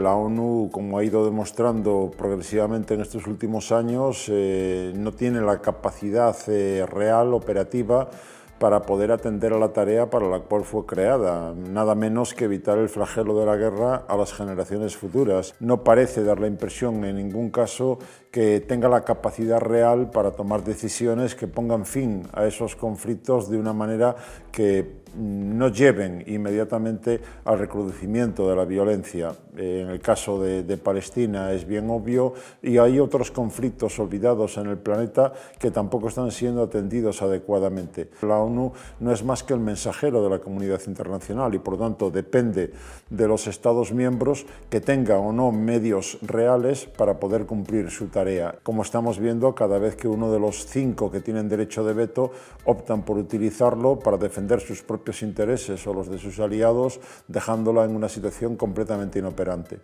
La ONU, como ha ido demostrando progresivamente en estos últimos años, eh, no tiene la capacidad eh, real, operativa, para poder atender a la tarea para la cual fue creada, nada menos que evitar el flagelo de la guerra a las generaciones futuras. No parece dar la impresión en ningún caso que tenga la capacidad real para tomar decisiones que pongan fin a esos conflictos de una manera que no lleven inmediatamente al recrudecimiento de la violencia. Eh, en el caso de, Palestina es bien obvio y hay otros conflictos olvidados en el planeta que tampoco están siendo atendidos adecuadamente. La ONU no es más que el mensajero de la comunidad internacional y por lo tanto depende de los Estados miembros que tenga o no medios reales para poder cumplir su tarea. Como estamos viendo, cada vez que uno de los cinco que tienen derecho de veto optan por utilizarlo para defender sus propios propios intereses o los de sus aliados, dejándola en una situación completamente inoperante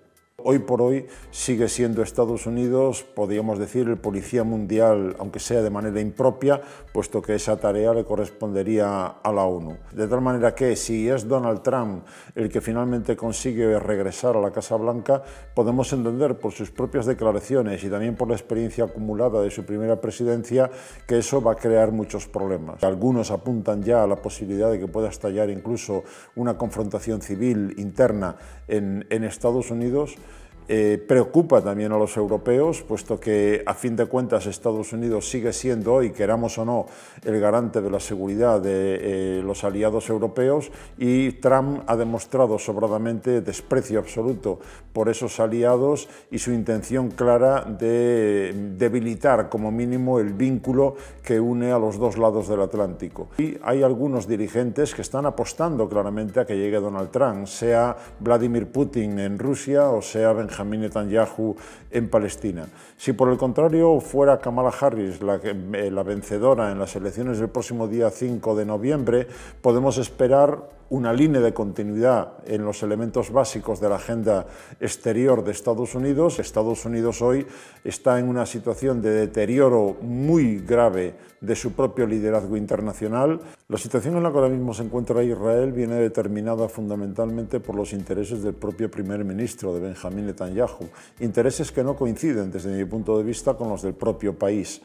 hoy por hoy sigue siendo Estados Unidos, podríamos decir, el policía mundial, aunque sea de manera impropia, puesto que esa tarea le correspondería a la ONU. De tal manera que si es Donald Trump el que finalmente consigue regresar a la Casa Blanca, podemos entender por sus propias declaraciones y también por la experiencia acumulada de su primera presidencia que eso va a crear muchos problemas. Algunos apuntan ya a la posibilidad de que pueda estallar incluso una confrontación civil interna en, en Estados Unidos. Eh, preocupa también a los europeos, puesto que a fin de cuentas Estados Unidos sigue siendo y queramos o no, el garante de la seguridad de eh, los aliados europeos y Trump ha demostrado sobradamente desprecio absoluto por esos aliados y su intención clara de debilitar como mínimo el vínculo que une a los dos lados del Atlántico. Y hay algunos dirigentes que están apostando claramente a que llegue Donald Trump, sea Vladimir Putin en Rusia o sea Benjamín Netanyahu en Palestina. Si por el contrario fuera Kamala Harris la, eh, la vencedora en las elecciones del próximo día 5 de noviembre, podemos esperar una línea de continuidad en los elementos básicos de la agenda exterior de Estados Unidos. Estados Unidos hoy está en una situación de deterioro muy grave de su propio liderazgo internacional. La situación en la que ahora mismo se encuentra Israel viene determinada fundamentalmente por los intereses del propio primer ministro de Benjamín Netanyahu, intereses que no coinciden desde mi punto de vista con los del propio país.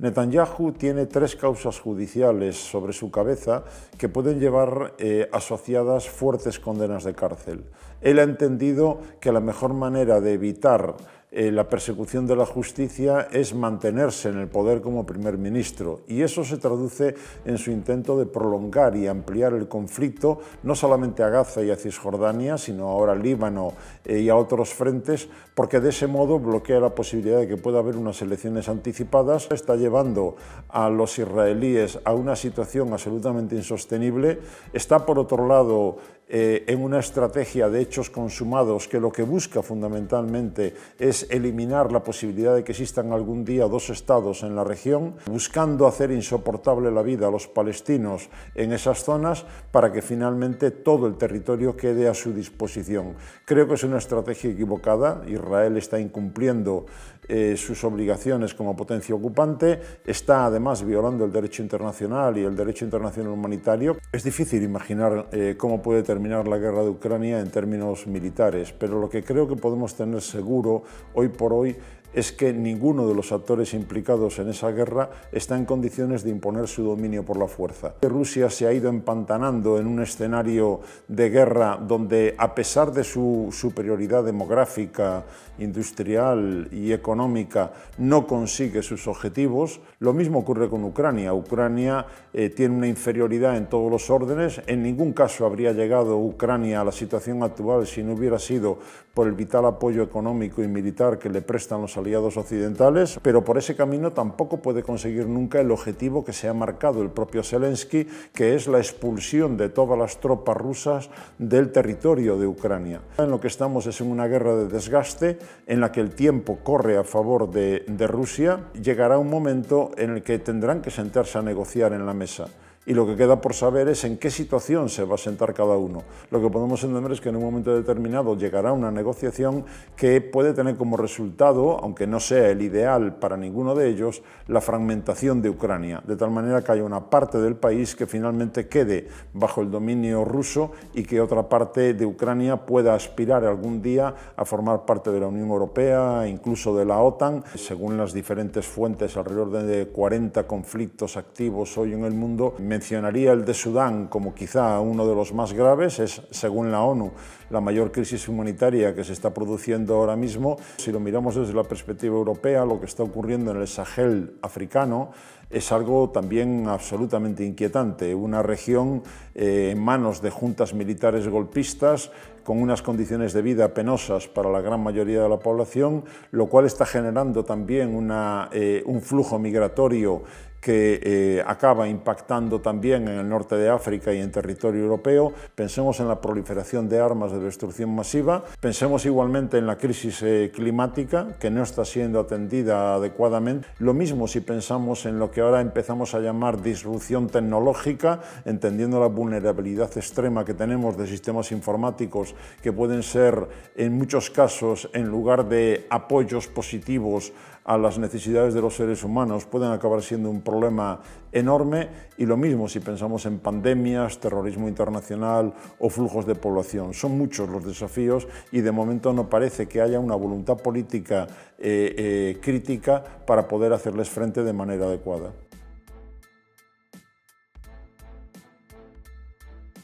Netanyahu tiene tres causas judiciales sobre su cabeza que pueden llevar eh, asociadas fuertes condenas de cárcel. Él ha entendido que la mejor manera de evitar eh, la persecución de la justicia es mantenerse en el poder como primer ministro y eso se traduce en su intento de prolongar y ampliar el conflicto no solamente a Gaza y a Cisjordania, sino ahora a Líbano eh, y a otros frentes, porque de ese modo bloquea la posibilidad de que pueda haber unas elecciones anticipadas. Está llevando a los israelíes a una situación absolutamente insostenible. Está, por otro lado, eh, en una estrategia de hechos consumados que lo que busca fundamentalmente es eliminar la posibilidad de que existan algún día dos estados en la región, buscando hacer insoportable la vida a los palestinos en esas zonas para que finalmente todo el territorio quede a su disposición. Creo que es una estrategia equivocada. Israel está incumpliendo eh, sus obligaciones como potencia ocupante, está además violando el derecho internacional y el derecho internacional humanitario. Es difícil imaginar eh, cómo puede terminar la guerra de Ucrania en términos militares, pero lo que creo que podemos tener seguro hoy por hoy es que ninguno de los actores implicados en esa guerra está en condiciones de imponer su dominio por la fuerza. Rusia se ha ido empantanando en un escenario de guerra donde, a pesar de su superioridad demográfica, industrial y económica, no consigue sus objetivos. Lo mismo ocurre con Ucrania. Ucrania eh, tiene una inferioridad en todos los órdenes. En ningún caso habría llegado Ucrania a la situación actual si no hubiera sido por el vital apoyo económico y militar que le prestan los aliados occidentales, pero por ese camino tampoco puede conseguir nunca el objetivo que se ha marcado el propio Zelensky, que es la expulsión de todas las tropas rusas del territorio de Ucrania. En lo que estamos es en una guerra de desgaste en la que el tiempo corre a favor de, de Rusia. Llegará un momento en el que tendrán que sentarse a negociar en la mesa y lo que queda por saber es en qué situación se va a sentar cada uno. Lo que podemos entender es que en un momento determinado llegará una negociación que puede tener como resultado, aunque no sea el ideal para ninguno de ellos, la fragmentación de Ucrania, de tal manera que haya una parte del país que finalmente quede bajo el dominio ruso y que otra parte de Ucrania pueda aspirar algún día a formar parte de la Unión Europea, incluso de la OTAN, según las diferentes fuentes, alrededor de 40 conflictos activos hoy en el mundo, Mencionaría el de Sudán como quizá uno de los más graves, es, según la ONU, la mayor crisis humanitaria que se está produciendo ahora mismo. Si lo miramos desde la perspectiva europea, lo que está ocurriendo en el Sahel africano es algo también absolutamente inquietante. Una región eh, en manos de juntas militares golpistas, con unas condiciones de vida penosas para la gran mayoría de la población, lo cual está generando también una, eh, un flujo migratorio que eh, acaba impactando también en el norte de África y en territorio europeo. Pensemos en la proliferación de armas de destrucción masiva. Pensemos igualmente en la crisis climática, que no está siendo atendida adecuadamente. Lo mismo si pensamos en lo que ahora empezamos a llamar disrupción tecnológica, entendiendo la vulnerabilidad extrema que tenemos de sistemas informáticos que pueden ser en muchos casos, en lugar de apoyos positivos a las necesidades de los seres humanos, pueden acabar siendo un problema enorme y lo mismo si pensamos en pandemias, terrorismo internacional o flujos de población. Son muchos los desafíos y de momento no parece que haya una voluntad política eh, eh, crítica para poder hacerles frente de manera adecuada.